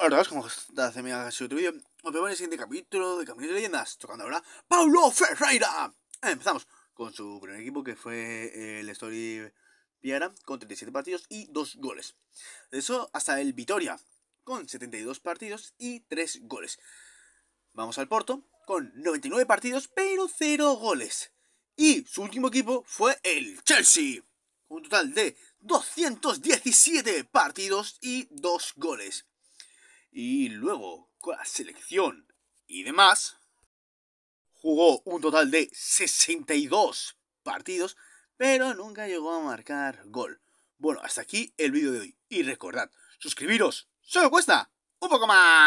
Hola como estás ha su otro vídeo. nos vemos en el siguiente capítulo de Caminos de Leyendas, tocando ahora Paulo Ferreira. Empezamos con su primer equipo que fue el Story Piara con 37 partidos y 2 goles. De eso hasta el Vitoria con 72 partidos y 3 goles. Vamos al Porto con 99 partidos pero 0 goles. Y su último equipo fue el Chelsea con un total de 217 partidos y 2 goles y luego con la selección y demás, jugó un total de 62 partidos, pero nunca llegó a marcar gol. Bueno, hasta aquí el vídeo de hoy. Y recordad, suscribiros, solo cuesta un poco más.